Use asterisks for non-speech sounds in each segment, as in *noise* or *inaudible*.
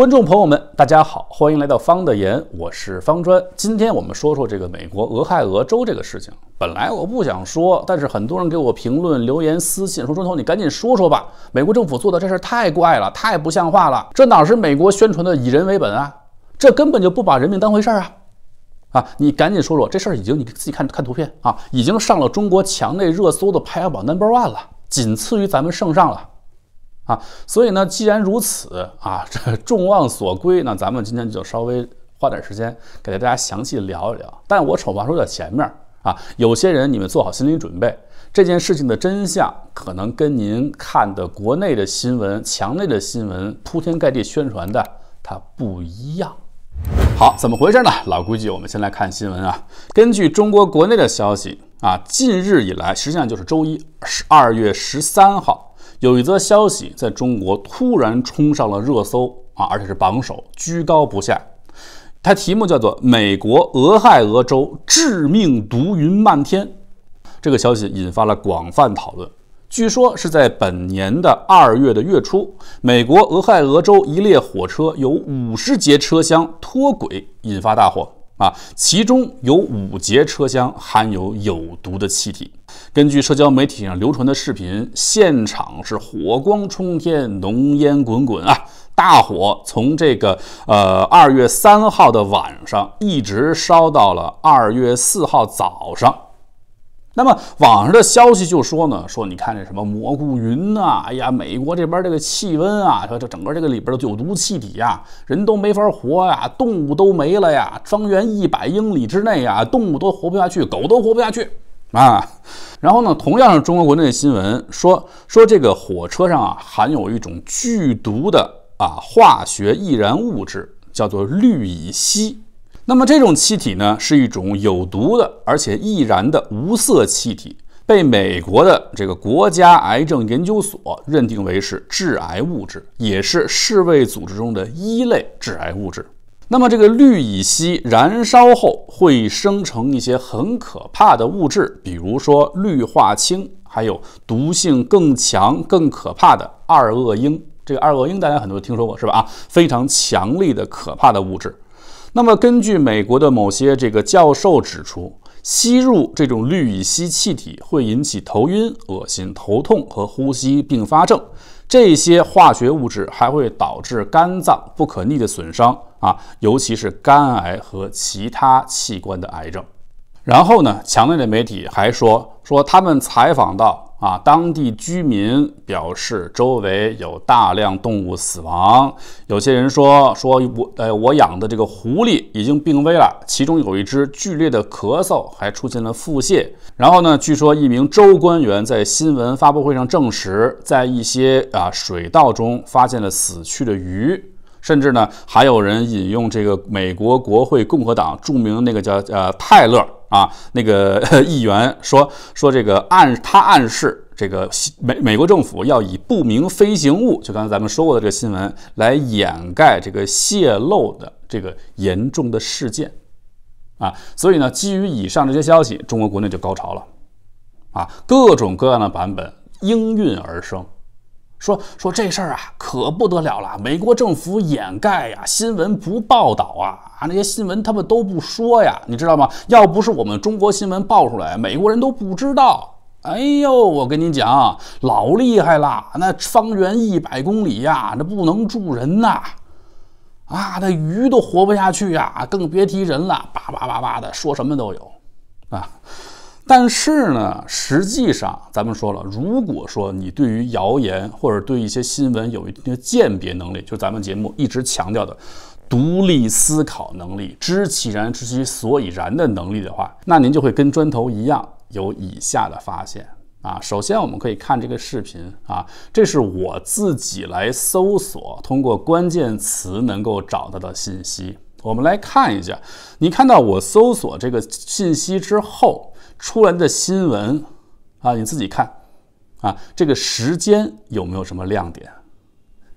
观众朋友们，大家好，欢迎来到方的言，我是方砖。今天我们说说这个美国俄亥俄州这个事情。本来我不想说，但是很多人给我评论、留言、私信，说：“钟头，你赶紧说说吧！美国政府做的这事太怪了，太不像话了，这哪是美国宣传的以人为本啊？这根本就不把人命当回事啊！啊，你赶紧说说，这事儿已经你自己看看图片啊，已经上了中国强内热搜的排行榜 number one 了，仅次于咱们圣上了。”啊，所以呢，既然如此啊，这众望所归，那咱们今天就稍微花点时间，给大家详细聊一聊。但我丑话说在前面啊，有些人你们做好心理准备，这件事情的真相可能跟您看的国内的新闻、墙内的新闻铺天盖地宣传的它不一样。好，怎么回事呢？老规矩，我们先来看新闻啊。根据中国国内的消息啊，近日以来，实际上就是周一，十二月十三号。有一则消息在中国突然冲上了热搜啊，而且是榜首，居高不下。它题目叫做《美国俄亥俄州致命毒云漫天》。这个消息引发了广泛讨论。据说是在本年的二月的月初，美国俄亥俄州一列火车有五十节车厢脱轨，引发大火。啊，其中有五节车厢含有有毒的气体。根据社交媒体上流传的视频，现场是火光冲天，浓烟滚滚啊！大火从这个呃二月三号的晚上一直烧到了二月四号早上。那么网上的消息就说呢，说你看这什么蘑菇云啊，哎呀，美国这边这个气温啊，说这整个这个里边的有毒气体啊，人都没法活呀，动物都没了呀，方圆一百英里之内呀，动物都活不下去，狗都活不下去啊。然后呢，同样是中国国内的新闻，说说这个火车上啊含有一种剧毒的啊化学易燃物质，叫做氯乙烯。那么这种气体呢，是一种有毒的而且易燃的无色气体，被美国的这个国家癌症研究所认定为是致癌物质，也是世卫组织中的一类致癌物质。那么这个氯乙烯燃烧后会生成一些很可怕的物质，比如说氯化氢，还有毒性更强、更可怕的二恶英。这个二恶英大家很多听说过是吧？啊，非常强力的、可怕的物质。那么，根据美国的某些这个教授指出，吸入这种氯乙烯气体会引起头晕、恶心、头痛和呼吸并发症。这些化学物质还会导致肝脏不可逆的损伤啊，尤其是肝癌和其他器官的癌症。然后呢，强烈的媒体还说说他们采访到。啊，当地居民表示，周围有大量动物死亡。有些人说，说我，呃，我养的这个狐狸已经病危了。其中有一只剧烈的咳嗽，还出现了腹泻。然后呢，据说一名州官员在新闻发布会上证实，在一些啊水道中发现了死去的鱼，甚至呢，还有人引用这个美国国会共和党著名那个叫呃泰勒。啊，那个 *laughs* 议员说说这个暗，他暗示这个美美国政府要以不明飞行物，就刚才咱们说过的这个新闻，来掩盖这个泄露的这个严重的事件。啊，所以呢，基于以上这些消息，中国国内就高潮了。啊，各种各样的版本应运而生。说说这事儿啊，可不得了了！美国政府掩盖呀，新闻不报道啊，啊，那些新闻他们都不说呀，你知道吗？要不是我们中国新闻报出来，美国人都不知道。哎呦，我跟你讲，老厉害了，那方圆一百公里呀，那不能住人呐，啊，那鱼都活不下去呀，更别提人了，叭叭叭叭的，说什么都有，啊。但是呢，实际上咱们说了，如果说你对于谣言或者对一些新闻有一定的鉴别能力，就咱们节目一直强调的独立思考能力、知其然知其所以然的能力的话，那您就会跟砖头一样有以下的发现啊。首先，我们可以看这个视频啊，这是我自己来搜索，通过关键词能够找到的信息。我们来看一下，你看到我搜索这个信息之后。出来的新闻，啊，你自己看，啊，这个时间有没有什么亮点？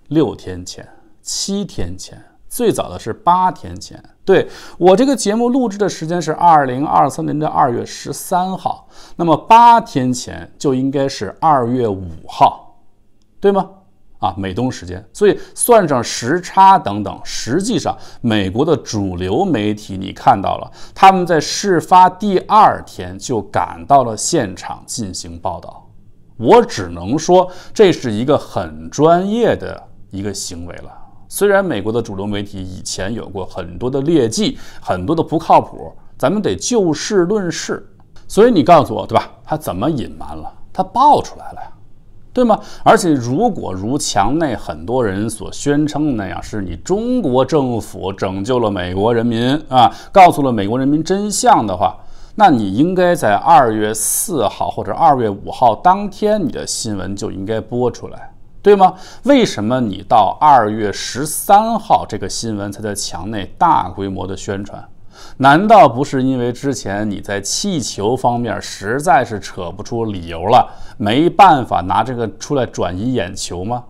六天前、七天前，最早的是八天前。对我这个节目录制的时间是二零二三年的二月十三号，那么八天前就应该是二月五号，对吗？啊，美东时间，所以算上时差等等，实际上美国的主流媒体，你看到了，他们在事发第二天就赶到了现场进行报道。我只能说，这是一个很专业的一个行为了。虽然美国的主流媒体以前有过很多的劣迹，很多的不靠谱，咱们得就事论事。所以你告诉我，对吧？他怎么隐瞒了？他爆出来了呀？对吗？而且，如果如墙内很多人所宣称的那样，是你中国政府拯救了美国人民啊，告诉了美国人民真相的话，那你应该在二月四号或者二月五号当天，你的新闻就应该播出来，对吗？为什么你到二月十三号这个新闻才在墙内大规模的宣传？难道不是因为之前你在气球方面实在是扯不出理由了，没办法拿这个出来转移眼球吗？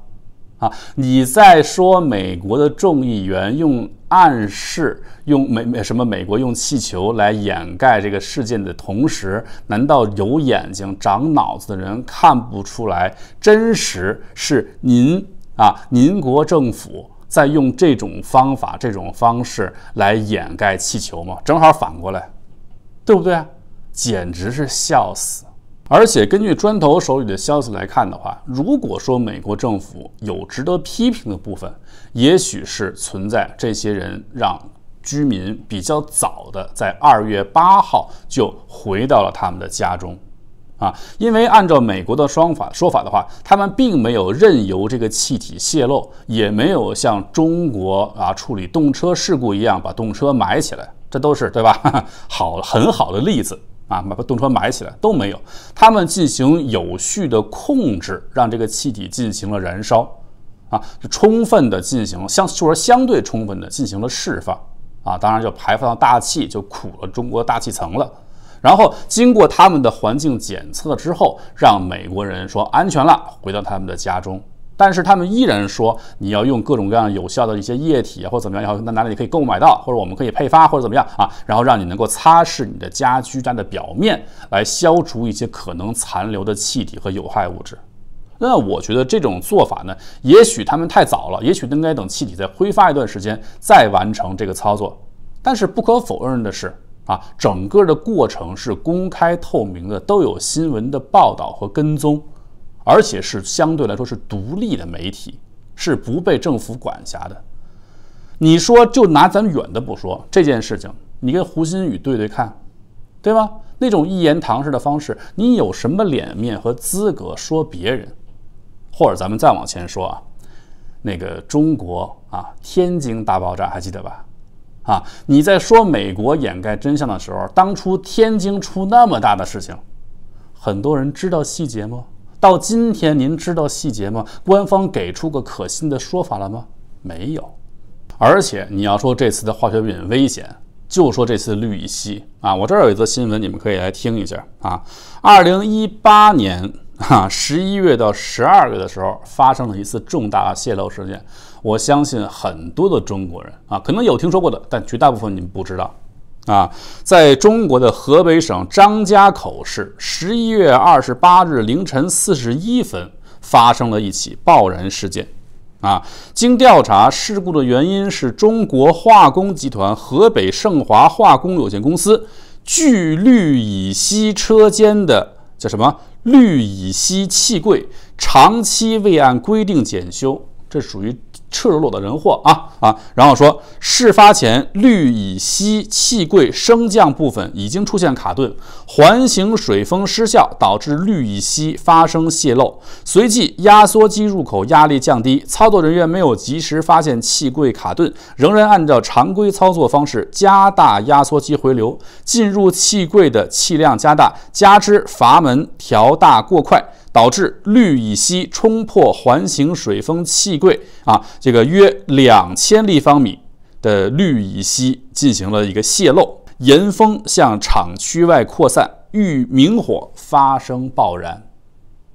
啊，你在说美国的众议员用暗示、用美美什么美国用气球来掩盖这个事件的同时，难道有眼睛、长脑子的人看不出来，真实是您啊，您国政府？在用这种方法、这种方式来掩盖气球吗？正好反过来，对不对？简直是笑死！而且根据砖头手里的消息来看的话，如果说美国政府有值得批评的部分，也许是存在这些人让居民比较早的在二月八号就回到了他们的家中。啊，因为按照美国的双法说法的话，他们并没有任由这个气体泄漏，也没有像中国啊处理动车事故一样把动车埋起来，这都是对吧？*laughs* 好，很好的例子啊，把动车埋起来都没有，他们进行有序的控制，让这个气体进行了燃烧，啊，就充分的进行相，就是说相对充分的进行了释放，啊，当然就排放到大气，就苦了中国大气层了。然后经过他们的环境检测之后，让美国人说安全了，回到他们的家中。但是他们依然说，你要用各种各样有效的一些液体啊，或者怎么样也好，在哪里你可以购买到，或者我们可以配发，或者怎么样啊，*laughs* 然后让你能够擦拭你的家居站的表面，来消除一些可能残留的气体和有害物质。那我觉得这种做法呢，也许他们太早了，也许应该等气体再挥发一段时间再完成这个操作。但是不可否认的是。啊，整个的过程是公开透明的，都有新闻的报道和跟踪，而且是相对来说是独立的媒体，是不被政府管辖的。你说，就拿咱们远的不说，这件事情，你跟胡鑫宇对对看，对吧？那种一言堂式的方式，你有什么脸面和资格说别人？或者咱们再往前说啊，那个中国啊，天津大爆炸还记得吧？啊！你在说美国掩盖真相的时候，当初天津出那么大的事情，很多人知道细节吗？到今天您知道细节吗？官方给出个可信的说法了吗？没有。而且你要说这次的化学品危险，就说这次氯乙烯啊！我这儿有一则新闻，你们可以来听一下啊。二零一八年。哈，十一月到十二月的时候发生了一次重大泄漏事件。我相信很多的中国人啊，可能有听说过的，但绝大部分你们不知道。啊，在中国的河北省张家口市，十一月二十八日凌晨四十一分发生了一起爆燃事件。啊，经调查，事故的原因是中国化工集团河北盛华化工有限公司聚氯乙烯车间的叫什么？氯乙烯气柜长期未按规定检修，这属于。赤裸裸的人祸啊啊！然后说，事发前氯乙烯气柜升降部分已经出现卡顿，环形水封失效导致氯乙烯发生泄漏，随即压缩机入口压力降低，操作人员没有及时发现气柜卡顿，仍然按照常规操作方式加大压缩机回流，进入气柜的气量加大，加之阀门调大过快。导致氯乙烯冲破环形水封气柜啊，这个约两千立方米的氯乙烯进行了一个泄漏，岩风向厂区外扩散，遇明火发生爆燃。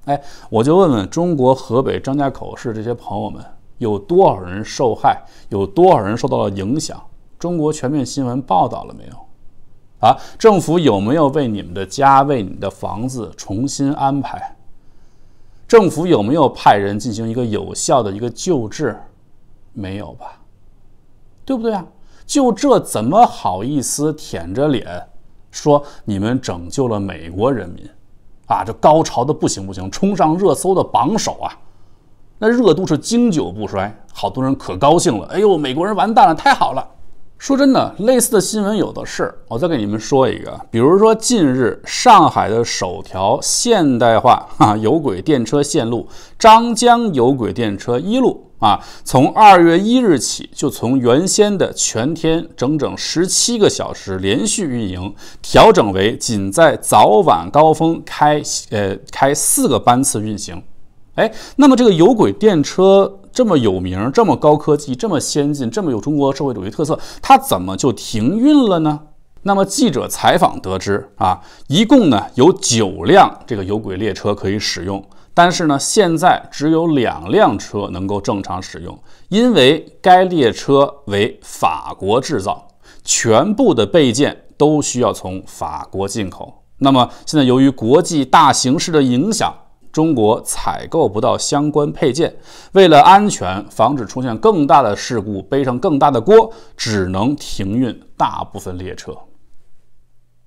哎，我就问问中国河北张家口市这些朋友们，有多少人受害？有多少人受到了影响？中国全面新闻报道了没有？啊，政府有没有为你们的家、为你们的房子重新安排？政府有没有派人进行一个有效的一个救治？没有吧，对不对啊？就这怎么好意思舔着脸说你们拯救了美国人民？啊，这高潮的不行不行，冲上热搜的榜首啊，那热度是经久不衰。好多人可高兴了，哎呦，美国人完蛋了，太好了。说真的，类似的新闻有的是。我再给你们说一个，比如说近日上海的首条现代化啊有轨电车线路——张江有轨电车一路啊，从二月一日起就从原先的全天整整十七个小时连续运营，调整为仅在早晚高峰开呃开四个班次运行。哎，那么这个有轨电车这么有名，这么高科技，这么先进，这么有中国社会主义特色，它怎么就停运了呢？那么记者采访得知啊，一共呢有九辆这个有轨列车可以使用，但是呢现在只有两辆车能够正常使用，因为该列车为法国制造，全部的备件都需要从法国进口。那么现在由于国际大形势的影响。中国采购不到相关配件，为了安全，防止出现更大的事故，背上更大的锅，只能停运大部分列车。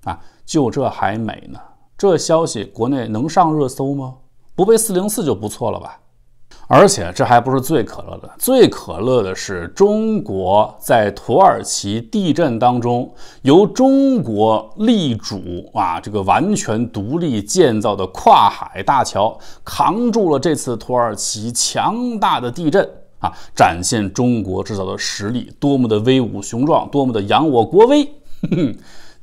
啊，就这还美呢？这消息国内能上热搜吗？不被四零四就不错了吧？而且这还不是最可乐的，最可乐的是中国在土耳其地震当中，由中国力主啊，这个完全独立建造的跨海大桥扛住了这次土耳其强大的地震啊，展现中国制造的实力，多么的威武雄壮，多么的扬我国威！*laughs*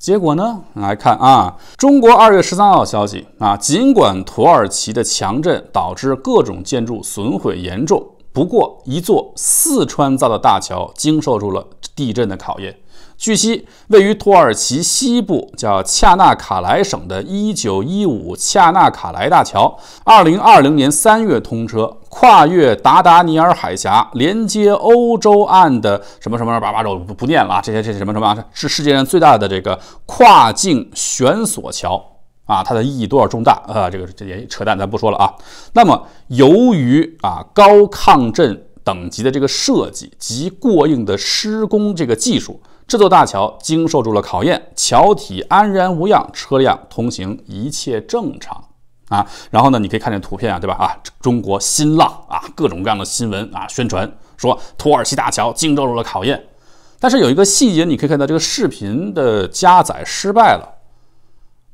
结果呢？来看啊，中国二月十三号消息啊，尽管土耳其的强震导致各种建筑损毁严重，不过一座四川造的大桥经受住了地震的考验。据悉，位于土耳其西部、叫恰纳卡莱省的1915恰纳卡莱大桥，2020年3月通车，跨越达达尼尔海峡，连接欧洲岸的什么什么，叭叭叭，我不不念了。这些这些什么什么，是世界上最大的这个跨境悬索桥啊！它的意义多少重大啊？这个这也扯淡，咱不说了啊。那么，由于啊高抗震等级的这个设计及过硬的施工这个技术。这座大桥经受住了考验，桥体安然无恙，车辆通行一切正常啊。然后呢，你可以看见图片啊，对吧？啊，中国新浪啊，各种各样的新闻啊，宣传说土耳其大桥经受住了考验。但是有一个细节，你可以看到这个视频的加载失败了，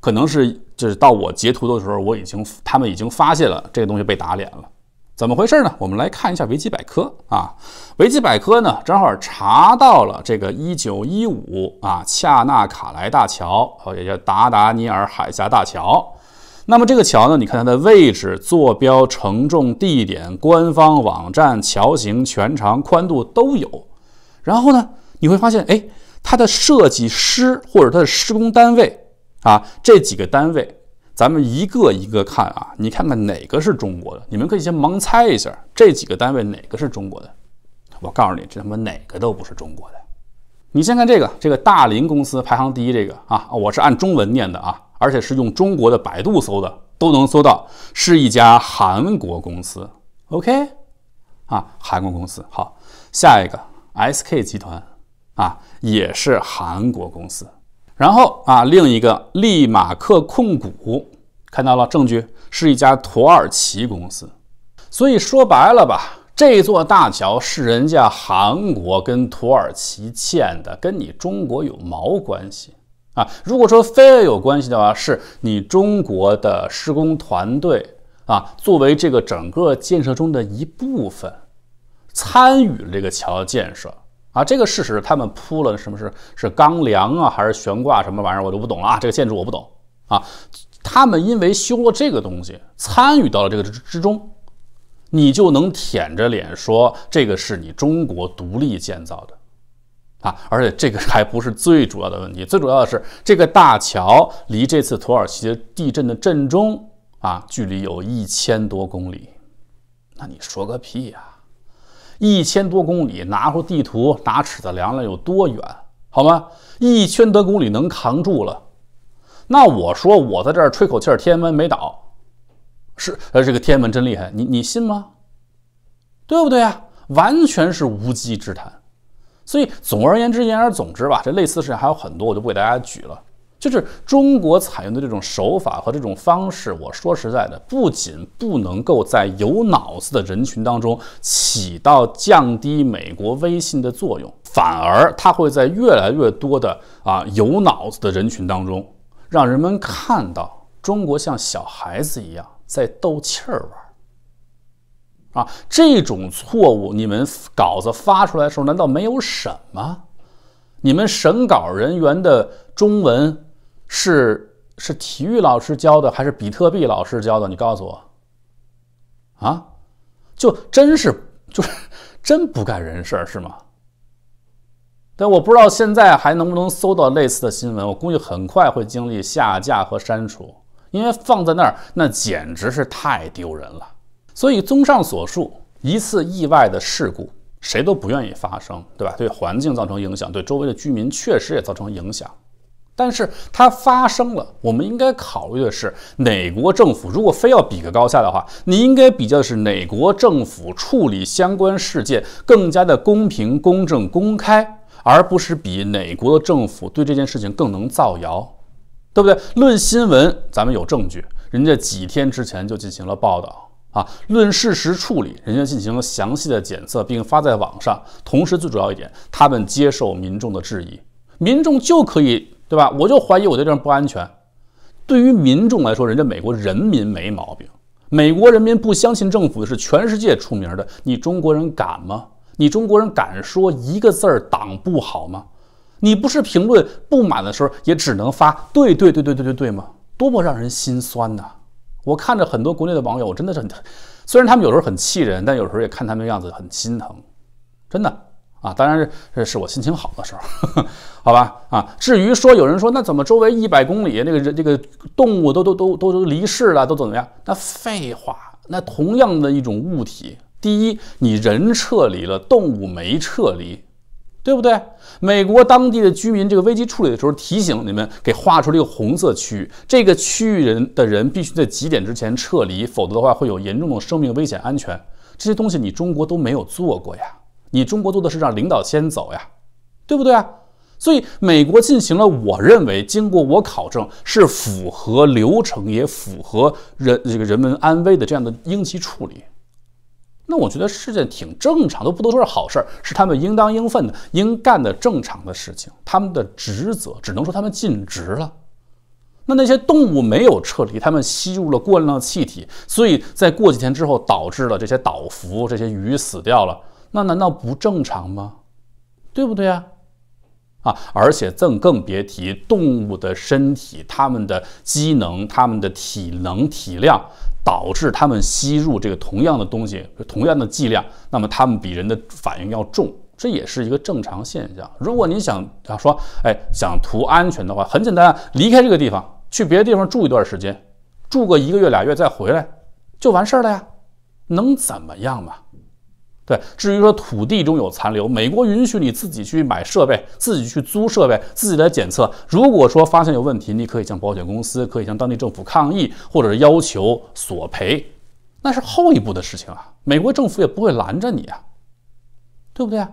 可能是就是到我截图的时候，我已经他们已经发现了这个东西被打脸了。怎么回事呢？我们来看一下维基百科啊。维基百科呢，正好查到了这个一九一五啊，恰纳卡莱大桥，也叫达达尼尔海峡大桥。那么这个桥呢，你看它的位置、坐标、承重地点、官方网站、桥型、全长、宽度都有。然后呢，你会发现，哎，它的设计师或者它的施工单位啊，这几个单位。咱们一个一个看啊，你看看哪个是中国的？你们可以先盲猜一下这几个单位哪个是中国的。我告诉你，这他妈哪个都不是中国的。你先看这个，这个大林公司排行第一，这个啊，我是按中文念的啊，而且是用中国的百度搜的，都能搜到，是一家韩国公司。OK，啊，韩国公司。好，下一个 SK 集团啊，也是韩国公司。然后啊，另一个利马克控股看到了证据，是一家土耳其公司。所以说白了吧，这座大桥是人家韩国跟土耳其建的，跟你中国有毛关系啊？如果说非要有关系的话，是你中国的施工团队啊，作为这个整个建设中的一部分，参与了这个桥的建设。啊，这个事实，他们铺了什么是是钢梁啊，还是悬挂什么玩意儿，我都不懂了啊。这个建筑我不懂啊。他们因为修了这个东西，参与到了这个之中，你就能舔着脸说这个是你中国独立建造的啊。而且这个还不是最主要的问题，最主要的是这个大桥离这次土耳其地震的震中啊距离有一千多公里，那你说个屁呀！一千多公里，拿出地图，拿尺子量量有多远，好吗？一千多公里能扛住了？那我说我在这儿吹口气天天门没倒，是呃，这个天门真厉害，你你信吗？对不对啊？完全是无稽之谈。所以总而言之，言而总之吧，这类似事情还有很多，我就不给大家举了。就是中国采用的这种手法和这种方式，我说实在的，不仅不能够在有脑子的人群当中起到降低美国威信的作用，反而它会在越来越多的啊有脑子的人群当中，让人们看到中国像小孩子一样在斗气儿玩儿。啊，这种错误你们稿子发出来的时候难道没有审吗？你们审稿人员的中文？是是体育老师教的还是比特币老师教的？你告诉我，啊，就真是就是 *laughs* 真不干人事是吗？但我不知道现在还能不能搜到类似的新闻，我估计很快会经历下架和删除，因为放在那儿那简直是太丢人了。所以综上所述，一次意外的事故谁都不愿意发生，对吧？对环境造成影响，对周围的居民确实也造成影响。但是它发生了，我们应该考虑的是哪国政府？如果非要比个高下的话，你应该比较的是哪国政府处理相关事件更加的公平、公正、公开，而不是比哪国的政府对这件事情更能造谣，对不对？论新闻，咱们有证据，人家几天之前就进行了报道啊。论事实处理，人家进行了详细的检测，并发在网上。同时，最主要一点，他们接受民众的质疑，民众就可以。对吧？我就怀疑我这地方不安全。对于民众来说，人家美国人民没毛病。美国人民不相信政府是全世界出名的。你中国人敢吗？你中国人敢说一个字儿党不好吗？你不是评论不满的时候也只能发对对对对对对对吗？多么让人心酸呐！我看着很多国内的网友，真的是很，虽然他们有时候很气人，但有时候也看他们样子很心疼，真的。啊，当然是是是我心情好的时候，好吧？啊，至于说有人说那怎么周围一百公里那个人这个动物都都都都都离世了，都怎么样？那废话，那同样的一种物体，第一你人撤离了，动物没撤离，对不对？美国当地的居民这个危机处理的时候提醒你们，给画出了一个红色区域，这个区域人的人必须在几点之前撤离，否则的话会有严重的生命危险，安全这些东西你中国都没有做过呀。你中国做的是让领导先走呀，对不对啊？所以美国进行了，我认为经过我考证是符合流程，也符合人这个人们安危的这样的应急处理。那我觉得事件挺正常，都不多说是好事儿，是他们应当应分的、应干的正常的事情，他们的职责只能说他们尽职了。那那些动物没有撤离，他们吸入了过量气体，所以在过几天之后导致了这些倒伏、这些鱼死掉了。那难道不正常吗？对不对啊？啊！而且更更别提动物的身体、它们的机能、它们的体能、体量，导致它们吸入这个同样的东西、同样的剂量，那么它们比人的反应要重，这也是一个正常现象。如果你想，啊说，哎，想图安全的话，很简单，离开这个地方，去别的地方住一段时间，住个一个月、俩月再回来，就完事儿了呀，能怎么样嘛？对，至于说土地中有残留，美国允许你自己去买设备，自己去租设备，自己来检测。如果说发现有问题，你可以向保险公司，可以向当地政府抗议，或者是要求索赔，那是后一步的事情啊。美国政府也不会拦着你啊，对不对啊？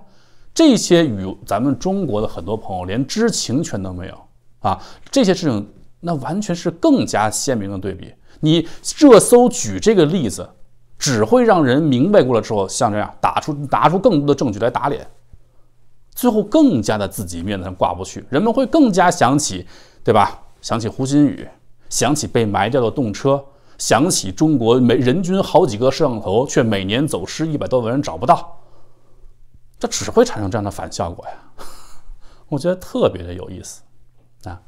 这些与咱们中国的很多朋友连知情权都没有啊，这些事情那完全是更加鲜明的对比。你热搜举这个例子。只会让人明白过了之后，像这样打出拿出更多的证据来打脸，最后更加的自己面子上挂不去。人们会更加想起，对吧？想起胡鑫宇，想起被埋掉的动车，想起中国每人均好几个摄像头，却每年走失一百多人找不到，这只会产生这样的反效果呀！*laughs* 我觉得特别的有意思啊。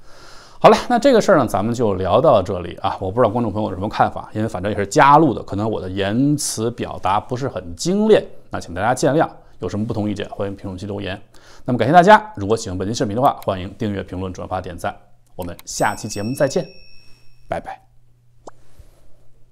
好了，那这个事儿呢，咱们就聊到这里啊。我不知道观众朋友有什么看法，因为反正也是加录的，可能我的言辞表达不是很精炼，那请大家见谅。有什么不同意见，欢迎评论区留言。那么感谢大家，如果喜欢本期视频的话，欢迎订阅、评论、转发、点赞。我们下期节目再见，拜拜。